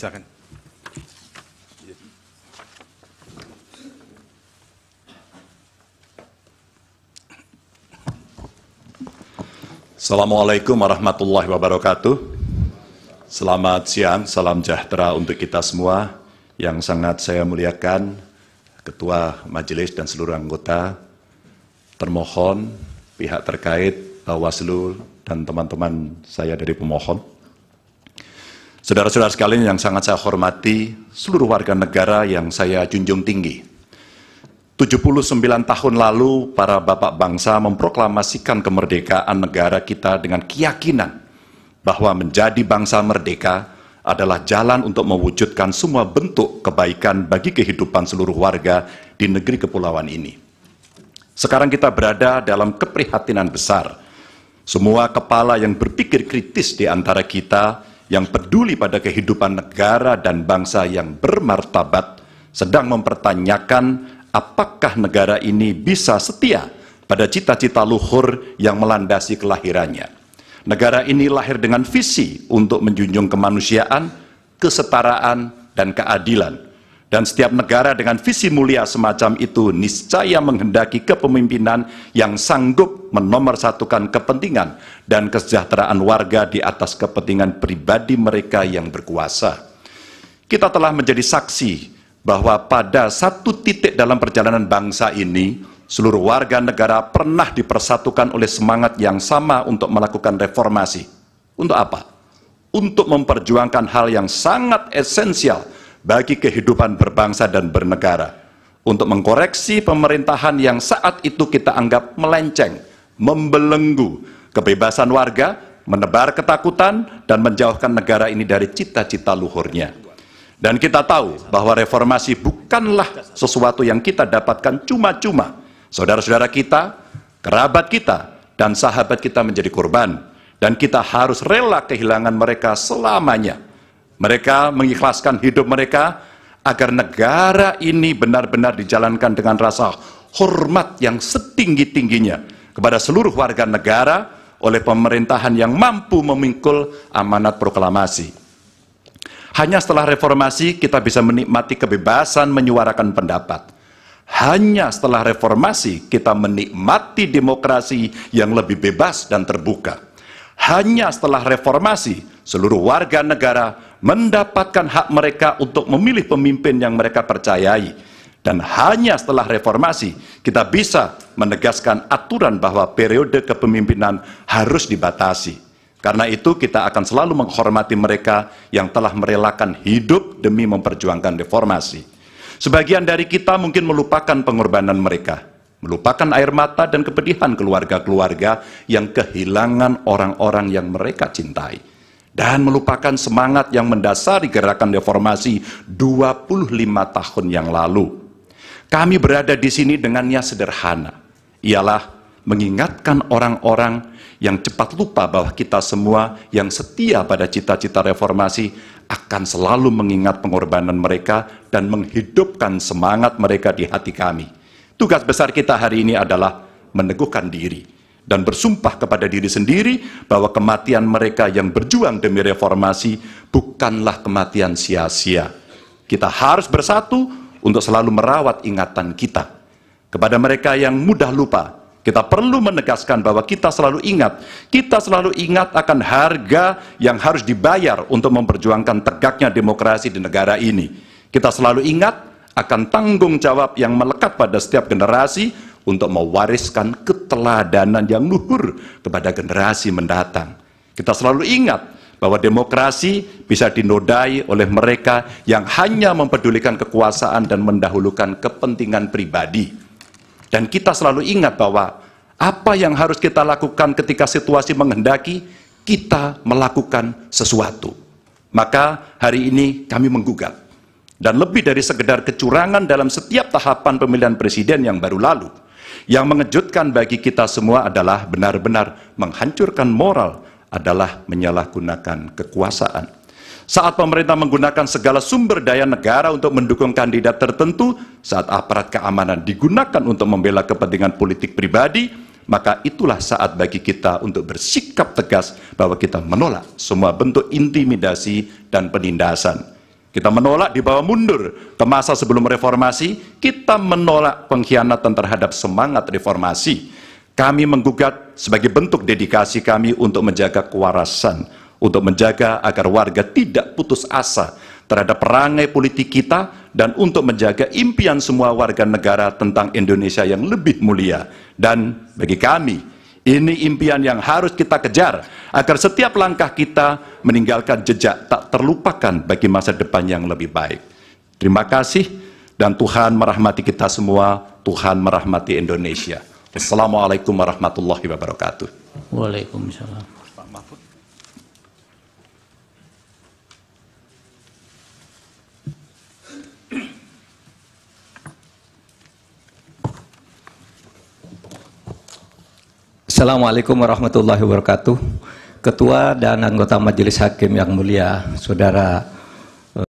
Silakan. Assalamualaikum warahmatullahi wabarakatuh. Selamat siang, salam sejahtera untuk kita semua yang sangat saya muliakan, Ketua Majelis dan seluruh anggota, termohon, pihak terkait, Bawaslu, dan teman-teman saya dari pemohon. Saudara-saudara sekalian yang sangat saya hormati, seluruh warga negara yang saya junjung tinggi. 79 tahun lalu, para bapak bangsa memproklamasikan kemerdekaan negara kita dengan keyakinan bahwa menjadi bangsa merdeka adalah jalan untuk mewujudkan semua bentuk kebaikan bagi kehidupan seluruh warga di negeri kepulauan ini. Sekarang kita berada dalam keprihatinan besar. Semua kepala yang berpikir kritis di antara kita yang peduli pada kehidupan negara dan bangsa yang bermartabat sedang mempertanyakan apakah negara ini bisa setia pada cita-cita luhur yang melandasi kelahirannya. Negara ini lahir dengan visi untuk menjunjung kemanusiaan, kesetaraan, dan keadilan dan setiap negara dengan visi mulia semacam itu niscaya menghendaki kepemimpinan yang sanggup menomorsatukan kepentingan dan kesejahteraan warga di atas kepentingan pribadi mereka yang berkuasa. Kita telah menjadi saksi bahwa pada satu titik dalam perjalanan bangsa ini, seluruh warga negara pernah dipersatukan oleh semangat yang sama untuk melakukan reformasi. Untuk apa? Untuk memperjuangkan hal yang sangat esensial – bagi kehidupan berbangsa dan bernegara untuk mengkoreksi pemerintahan yang saat itu kita anggap melenceng, membelenggu kebebasan warga, menebar ketakutan, dan menjauhkan negara ini dari cita-cita luhurnya. Dan kita tahu bahwa reformasi bukanlah sesuatu yang kita dapatkan cuma-cuma. Saudara-saudara kita, kerabat kita, dan sahabat kita menjadi korban. Dan kita harus rela kehilangan mereka selamanya mereka mengikhlaskan hidup mereka agar negara ini benar-benar dijalankan dengan rasa hormat yang setinggi-tingginya kepada seluruh warga negara oleh pemerintahan yang mampu memikul amanat proklamasi. Hanya setelah reformasi kita bisa menikmati kebebasan menyuarakan pendapat. Hanya setelah reformasi kita menikmati demokrasi yang lebih bebas dan terbuka. Hanya setelah reformasi seluruh warga negara mendapatkan hak mereka untuk memilih pemimpin yang mereka percayai. Dan hanya setelah reformasi kita bisa menegaskan aturan bahwa periode kepemimpinan harus dibatasi. Karena itu kita akan selalu menghormati mereka yang telah merelakan hidup demi memperjuangkan reformasi. Sebagian dari kita mungkin melupakan pengorbanan mereka, melupakan air mata dan kepedihan keluarga-keluarga yang kehilangan orang-orang yang mereka cintai dan melupakan semangat yang mendasari gerakan reformasi 25 tahun yang lalu. Kami berada di sini dengannya sederhana, ialah mengingatkan orang-orang yang cepat lupa bahwa kita semua yang setia pada cita-cita reformasi akan selalu mengingat pengorbanan mereka dan menghidupkan semangat mereka di hati kami. Tugas besar kita hari ini adalah meneguhkan diri dan bersumpah kepada diri sendiri bahwa kematian mereka yang berjuang demi reformasi bukanlah kematian sia-sia. Kita harus bersatu untuk selalu merawat ingatan kita. Kepada mereka yang mudah lupa, kita perlu menegaskan bahwa kita selalu ingat, kita selalu ingat akan harga yang harus dibayar untuk memperjuangkan tegaknya demokrasi di negara ini. Kita selalu ingat akan tanggung jawab yang melekat pada setiap generasi untuk mewariskan ke keteladanan yang luhur kepada generasi mendatang. Kita selalu ingat bahwa demokrasi bisa dinodai oleh mereka yang hanya mempedulikan kekuasaan dan mendahulukan kepentingan pribadi. Dan kita selalu ingat bahwa apa yang harus kita lakukan ketika situasi menghendaki, kita melakukan sesuatu. Maka hari ini kami menggugat. Dan lebih dari sekedar kecurangan dalam setiap tahapan pemilihan presiden yang baru lalu, yang mengejutkan bagi kita semua adalah benar-benar menghancurkan moral adalah menyalahgunakan kekuasaan. Saat pemerintah menggunakan segala sumber daya negara untuk mendukung kandidat tertentu, saat aparat keamanan digunakan untuk membela kepentingan politik pribadi, maka itulah saat bagi kita untuk bersikap tegas bahwa kita menolak semua bentuk intimidasi dan penindasan kita menolak dibawa mundur ke masa sebelum reformasi, kita menolak pengkhianatan terhadap semangat reformasi. Kami menggugat sebagai bentuk dedikasi kami untuk menjaga kewarasan, untuk menjaga agar warga tidak putus asa terhadap perangai politik kita dan untuk menjaga impian semua warga negara tentang Indonesia yang lebih mulia. Dan bagi kami, ini impian yang harus kita kejar agar setiap langkah kita meninggalkan jejak tak terlupakan bagi masa depan yang lebih baik. Terima kasih dan Tuhan merahmati kita semua, Tuhan merahmati Indonesia. Assalamualaikum warahmatullahi wabarakatuh. Waalaikumsalam. Assalamualaikum warahmatullahi wabarakatuh. Ketua dan anggota Majelis Hakim yang mulia, Saudara